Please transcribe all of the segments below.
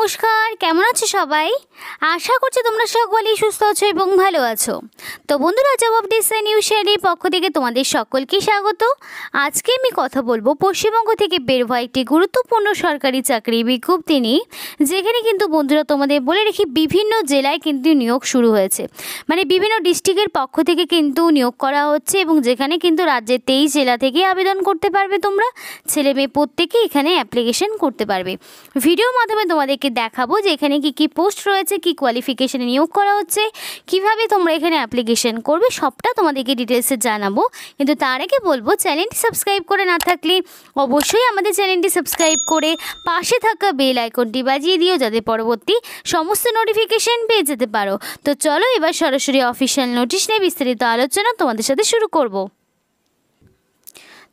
নমস্কার কেমন আছো সবাই আশা করছি তোমরা সকলেই সুস্থ আছো এবং ভালো আছো তো বন্ধুরা জব অফ দিস নিউ শেয়ারের পক্ষ থেকে তোমাদের সকলকে স্বাগত আজকে আমি কথা বলবো পশ্চিমবঙ্গ থেকে বের হওয়া একটি গুরুত্বপূর্ণ সরকারি চাকরি বিজ্ঞপ্তি নিয়ে যেখানে কিন্তু বন্ধুরা তোমাদের বলে রেখি বিভিন্ন জেলায় কিন্তু নিয়োগ শুরু হয়েছে মানে বিভিন্ন ডিস্ট্রিক্টের পক্ষ থেকে কিন্তু নিয়োগ করা হচ্ছে এবং যেখানে কিন্তু রাজ্যের তেইশ জেলা থেকে আবেদন করতে পারবে তোমরা ছেলে মেয়ে প্রত্যেকেই এখানে অ্যাপ্লিকেশন করতে পারবে ভিডিও মাধ্যমে তোমাদেরকে দেখাবো যে এখানে কী কী পোস্ট রয়েছে কী কোয়ালিফিকেশানে নিয়োগ করা হচ্ছে কিভাবে তোমরা এখানে অ্যাপ্লিকেশান করবে সবটা তোমাদেরকে ডিটেলসে জানাবো কিন্তু তার আগে বলবো চ্যানেলটি সাবস্ক্রাইব করে না থাকলে অবশ্যই আমাদের চ্যানেলটি সাবস্ক্রাইব করে পাশে থাকা বেল আইকনটি বাজিয়ে দিও যাতে পরবর্তী সমস্ত নোটিফিকেশান পেয়ে যেতে পারো তো চলো এবার সরাসরি অফিসিয়াল নোটিশ নিয়ে বিস্তারিত আলোচনা তোমাদের সাথে শুরু করবো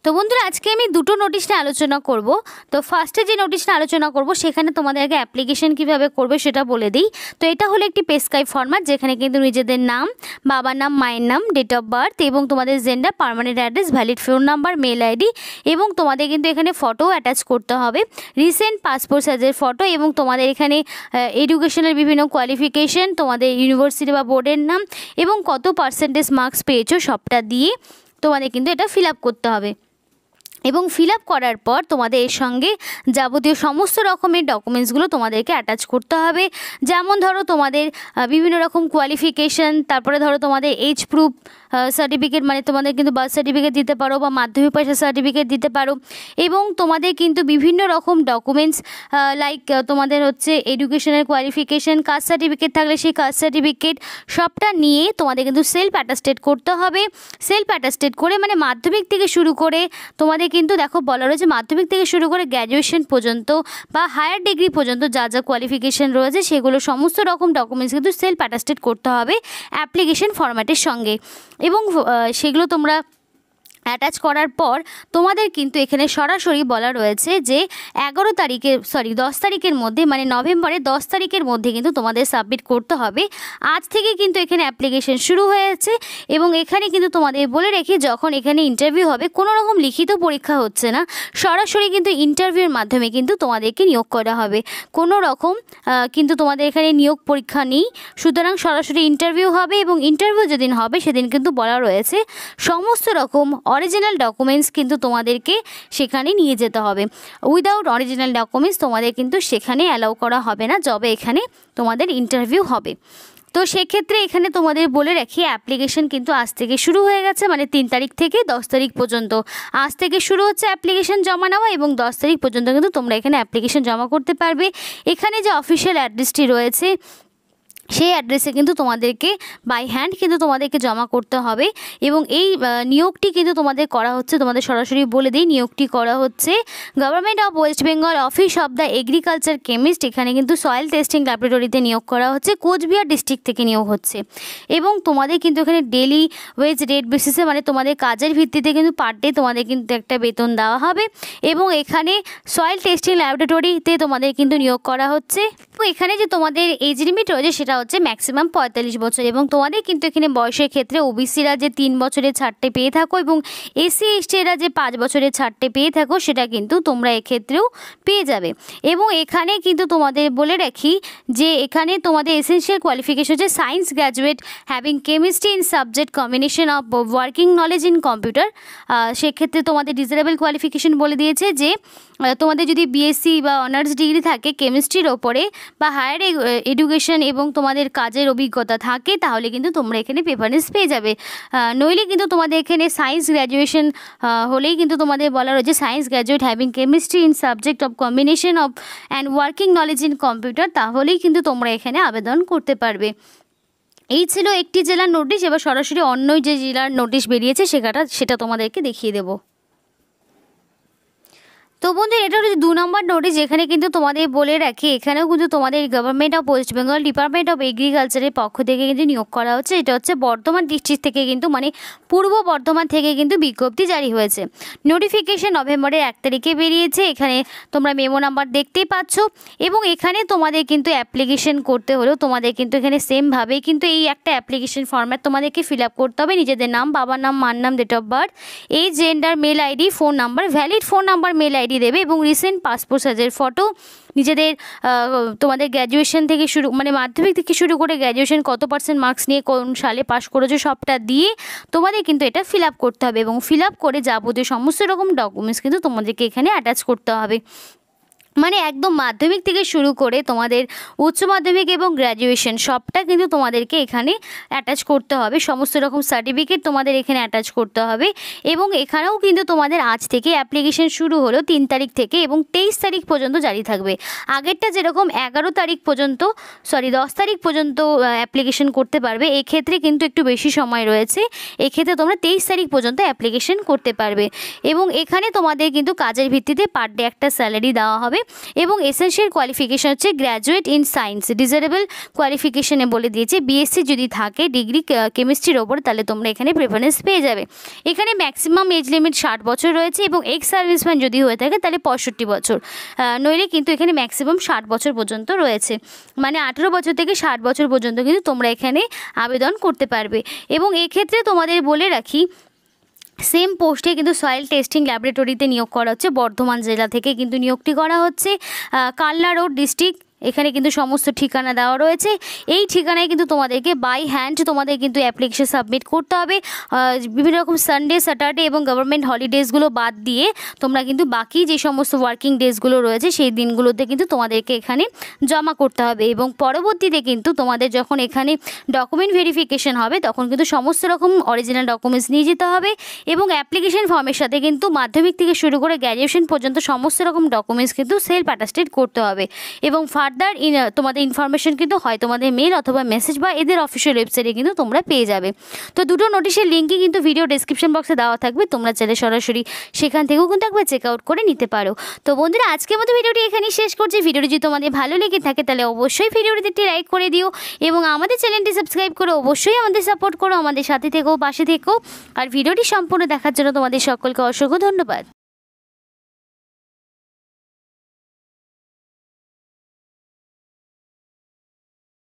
তো বন্ধুরা আজকে আমি দুটো নোটিশ নিয়ে আলোচনা করব তো ফার্স্টে যে নোটিশ নিয়ে আলোচনা করব সেখানে তোমাদেরকে অ্যাপ্লিকেশন কিভাবে করবে সেটা বলে দিই তো এটা হলো একটি পেসকাই ফরম্যাট যেখানে কিন্তু নিজেদের নাম বাবার নাম মায়ের নাম ডেট অফ বার্থ এবং তোমাদের gender permanent address valid phone number mail ID এবং তোমাদের কিন্তু এখানে ফটো অ্যাটাচ করতে হবে রিসেন্ট পাসপোর্ট সাইজের ফটো এবং তোমাদের এখানে এডুকেশনের বিভিন্ন কোয়ালিফিকেশন তোমাদের ইউনিভার্সিটি বা বোর্ডের নাম এবং কত পার্সেন্টেজ মার্কস পেয়েছো সবটা দিয়ে তোমাদের কিন্তু এটা ফিল আপ করতে হবে এবং ফিল করার পর তোমাদের এর সঙ্গে যাবতীয় সমস্ত রকমের ডকুমেন্টসগুলো তোমাদেরকে অ্যাটাচ করতে হবে যেমন ধরো তোমাদের বিভিন্ন রকম কোয়ালিফিকেশন তারপরে ধরো তোমাদের এজ প্রুফ সার্টিফিকেট মানে তোমাদের কিন্তু বার্থ সার্টিফিকেট দিতে পারো বা মাধ্যমিক পয়সা সার্টিফিকেট দিতে পারো এবং তোমাদের কিন্তু বিভিন্ন রকম ডকুমেন্টস লাইক তোমাদের হচ্ছে এডুকেশনের কোয়ালিফিকেশন কাস্ট সার্টিফিকেট থাকলে সেই কাস্ট সার্টিফিকেট সবটা নিয়ে তোমাদের কিন্তু সেলফ অ্যাটাস্টেড করতে হবে সেলফ অ্যাটাস্টেড করে মানে মাধ্যমিক থেকে শুরু করে তোমাদের কিন্তু দেখো বলা রয়েছে মাধ্যমিক থেকে শুরু করে গ্র্যাজুয়েশন পর্যন্ত বা হায়ার ডিগ্রি পর্যন্ত যা যা কোয়ালিফিকেশন রয়েছে সেগুলো সমস্ত রকম ডকুমেন্টস কিন্তু সেলফ অ্যাটাস্টেড করতে হবে অ্যাপ্লিকেশন ফরম্যাটের সঙ্গে এবং সেগুলো তোমরা অ্যাটাচ করার পর তোমাদের কিন্তু এখানে সরাসরি বলা রয়েছে যে এগারো তারিখে সরি দশ তারিখের মধ্যে মানে নভেম্বরের দশ তারিখের মধ্যে কিন্তু তোমাদের সাবমিট করতে হবে আজ থেকে কিন্তু এখানে অ্যাপ্লিকেশন শুরু হয়েছে এবং এখানে কিন্তু তোমাদের বলে রেখে যখন এখানে ইন্টারভিউ হবে কোনো রকম লিখিত পরীক্ষা হচ্ছে না সরাসরি কিন্তু ইন্টারভিউর মাধ্যমে কিন্তু তোমাদেরকে নিয়োগ করা হবে কোনো রকম কিন্তু তোমাদের এখানে নিয়োগ পরীক্ষা নেই সুতরাং সরাসরি ইন্টারভিউ হবে এবং ইন্টারভিউ যেদিন হবে সেদিন কিন্তু বলা রয়েছে সমস্ত রকম অরিজিনাল ডকুমেন্টস কিন্তু তোমাদেরকে সেখানে নিয়ে যেতে হবে উইদাউট অরিজিনাল ডকুমেন্টস তোমাদের কিন্তু সেখানে অ্যালাউ করা হবে না যবে এখানে তোমাদের ইন্টারভিউ হবে তো সেক্ষেত্রে এখানে তোমাদের বলে রাখি অ্যাপ্লিকেশন কিন্তু আজ থেকে শুরু হয়ে গেছে মানে তিন তারিখ থেকে দশ তারিখ পর্যন্ত আজ থেকে শুরু হচ্ছে অ্যাপ্লিকেশন জমা নেওয়া এবং দশ তারিখ পর্যন্ত কিন্তু তোমরা এখানে অ্যাপ্লিকেশন জমা করতে পারবে এখানে যে অফিসিয়াল অ্যাড্রেসটি রয়েছে সেই অ্যাড্রেসে কিন্তু তোমাদেরকে বাই হ্যান্ড কিন্তু তোমাদেরকে জমা করতে হবে এবং এই নিয়োগটি কিন্তু তোমাদের করা হচ্ছে তোমাদের সরাসরি বলে দিই নিয়োগটি করা হচ্ছে government of West Bengal office of the agriculture chemist এখানে কিন্তু সয়েল টেস্টিং ল্যাবরেটরিতে নিয়োগ করা হচ্ছে কোচবিহার ডিস্ট্রিক্ট থেকে নিয়োগ হচ্ছে এবং তোমাদের কিন্তু এখানে ডেলি ওয়েজ রেট বেসিসে মানে তোমাদের কাজের ভিত্তিতে কিন্তু পার ডে তোমাদের কিন্তু একটা বেতন দেওয়া হবে এবং এখানে সয়েল টেস্টিং ল্যাবরেটরিতে তোমাদের কিন্তু নিয়োগ করা হচ্ছে তো এখানে যে তোমাদের এজ লিমিট রয়েছে সেটা হচ্ছে ম্যাক্সিমাম পঁয়তাল্লিশ বছর এবং তোমাদের কিন্তু এখানে বয়সের ক্ষেত্রে ওবিসিরা যে তিন বছরের ছাড়টে পেয়ে থাকো এবং এসি এসটিরা যে পাঁচ বছরের ছাড়টে পেয়ে থাকো সেটা কিন্তু তোমরা এক্ষেত্রেও পেয়ে যাবে এবং এখানে কিন্তু তোমাদের বলে রাখি যে এখানে তোমাদের এসেন্সিয়াল কোয়ালিফিকেশন হচ্ছে science graduate having chemistry in subject combination of working knowledge in computer সেক্ষেত্রে তোমাদের ডিজারেবল কোয়ালিফিকেশন বলে দিয়েছে যে তোমাদের যদি বিএসসি বা অনার্স ডিগ্রি থাকে কেমিস্ট্রির ওপরে বা হায়ার এডুকেশন এবং তোমার তোমাদের কাজের অভিজ্ঞতা থাকে তাহলে কিন্তু তোমরা এখানে প্রেফারেন্স পেয়ে যাবে নইলে কিন্তু তোমাদের এখানে সায়েন্স গ্র্যাজুয়েশন হলেই কিন্তু তোমাদের বলা রয়েছে science graduate having chemistry in subject of combination of and working knowledge in computer তাহলেই কিন্তু তোমরা এখানে আবেদন করতে পারবে এই ছিল একটি জেলার নোটিশ এবার সরাসরি অন্য যে জেলার নোটিশ বেরিয়েছে সেটা সেটা তোমাদেরকে দেখিয়ে দেবো তো বন্ধুরা এটা হচ্ছে দু নম্বর নোটিস এখানে কিন্তু তোমাদের বলে রাখি এখানেও কিন্তু তোমাদের government of West Bengal department of এগ্রিকালচারের পক্ষ থেকে কিন্তু নিয়োগ করা হচ্ছে এটা হচ্ছে বর্ধমান ডিস্ট্রিক্ট থেকে কিন্তু মানে পূর্ব বর্ধমান থেকে কিন্তু বিজ্ঞপ্তি জারি হয়েছে নোটিফিকেশন নভেম্বরের এক তারিখে বেরিয়েছে এখানে তোমরা মেমো নাম্বার দেখতেই পাচ্ছ এবং এখানে তোমাদের কিন্তু অ্যাপ্লিকেশন করতে হলেও তোমাদের কিন্তু এখানে সেমভাবেই কিন্তু এই একটা অ্যাপ্লিকেশন ফর্ম্যাট তোমাদেরকে ফিল আপ করতে হবে নিজেদের নাম বাবার নাম মার নাম ডেট অফ বার্থ এই gender mail ID phone number valid phone number mail ID ID দেবে এবং রিসেন্ট পাসপোর্ট সাইজের ফটো নিজেদের তোমাদের গ্র্যাজুয়েশন থেকে শুরু মানে মাধ্যমিক থেকে শুরু করে গ্র্যাজুয়েশন কত পার্সেন্ট মার্কস নিয়ে কোন সালে পাস করেছো সবটা দিয়ে তোমাদের কিন্তু এটা ফিল আপ করতে হবে এবং ফিল আপ করে যাবতীয় সমস্ত রকম ডকুমেন্টস কিন্তু তোমাদেরকে এখানে অ্যাটাচ করতে হবে মানে একদম মাধ্যমিক থেকে শুরু করে তোমাদের উচ্চ মাধ্যমিক এবং গ্র্যাজুয়েশন সবটা কিন্তু তোমাদেরকে এখানে অ্যাটাচ করতে হবে সমস্ত রকম সার্টিফিকেট তোমাদের এখানে অ্যাটাচ করতে হবে এবং এখানেও কিন্তু তোমাদের আজ থেকে অ্যাপ্লিকেশন শুরু হলো তিন তারিখ থেকে এবং তেইশ তারিখ পর্যন্ত জারি থাকবে আগেরটা যেরকম এগারো তারিখ পর্যন্ত সরি দশ তারিখ পর্যন্ত অ্যাপ্লিকেশন করতে পারবে এক্ষেত্রে কিন্তু একটু বেশি সময় রয়েছে এক্ষেত্রে তোমরা তেইশ তারিখ পর্যন্ত অ্যাপ্লিকেশন করতে পারবে এবং এখানে তোমাদের কিন্তু কাজের ভিত্তিতে পার ডে একটা স্যালারি দেওয়া হবে এবং এসেন্সিয়াল কোয়ালিফিকেশান হচ্ছে গ্র্যাজুয়েট ইন সায়েন্স ডিজারেবল কোয়ালিফিকেশানে বলে দিয়েছে বিএসসি যদি থাকে ডিগ্রি কেমিস্ট্রির ওপর তাহলে তোমরা এখানে প্রেফারেন্স পেয়ে যাবে এখানে ম্যাক্সিমাম এজ লিমিট ষাট বছর রয়েছে এবং এক্স সার্ভিসম্যান যদি হয়ে থাকে তাহলে পঁয়ষট্টি বছর নইলে কিন্তু এখানে ম্যাক্সিমাম ষাট বছর পর্যন্ত রয়েছে মানে আঠেরো বছর থেকে ষাট বছর পর্যন্ত কিন্তু তোমরা এখানে আবেদন করতে পারবে এবং এক্ষেত্রে তোমাদের বলে রাখি সেম পোস্টে কিন্তু সয়েল টেস্টিং ল্যাবরেটরিতে নিয়োগ করা হচ্ছে বর্ধমান জেলা থেকে কিন্তু নিয়োগটি করা হচ্ছে কাল্লা রোড ডিস্ট্রিক্ট এখানে কিন্তু সমস্ত ঠিকানা দেওয়া রয়েছে এই ঠিকানায় কিন্তু তোমাদেরকে বাই হ্যান্ড তোমাদের কিন্তু অ্যাপ্লিকেশন সাবমিট করতে হবে বিভিন্ন রকম সানডে স্যাটারডে এবং গভর্নমেন্ট হলিডেজগুলো বাদ দিয়ে তোমরা কিন্তু বাকি যে সমস্ত ওয়ার্কিং ডেজগুলো রয়েছে সেই দিনগুলোতে কিন্তু তোমাদেরকে এখানে জমা করতে হবে এবং পরবর্তীতে কিন্তু তোমাদের যখন এখানে ডকুমেন্ট ভেরিফিকেশন হবে তখন কিন্তু সমস্ত রকম অরিজিনাল ডকুমেন্টস নিয়ে যেতে হবে এবং অ্যাপ্লিকেশন ফর্মের সাথে কিন্তু মাধ্যমিক থেকে শুরু করে গ্র্যাজুয়েশন পর্যন্ত সমস্ত রকম ডকুমেন্টস কিন্তু সেলফ অ্যাটাস্টেড করতে হবে এবং ফার্দার তোমাদের ইনফরমেশন কিন্তু হয় তোমাদের মেল অথবা মেসেজ বা এদের অফিসিয়াল ওয়েবসাইটে কিন্তু তোমরা পেয়ে যাবে তো দুটো নোটিশের লিঙ্কই কিন্তু ভিডিও ডিসক্রিপশন বক্সে দেওয়া থাকবে তোমরা চাইলে সরাসরি সেখান থেকেও কিন্তু একবার চেক আউট করে নিতে পারো তো বন্ধুরা আজকের মতো ভিডিওটি এখানেই শেষ করছি ভিডিওটি যদি তোমাদের ভালো লেগে থাকে তাহলে অবশ্যই ভিডিওটিতে একটি লাইক করে দিও এবং আমাদের চ্যানেলটি সাবস্ক্রাইব করে অবশ্যই আমাদের সাপোর্ট করো আমাদের সাথে থেকেও পাশে থেকেও আর ভিডিওটি সম্পূর্ণ দেখার জন্য তোমাদের সকলকে অসংখ্য ধন্যবাদ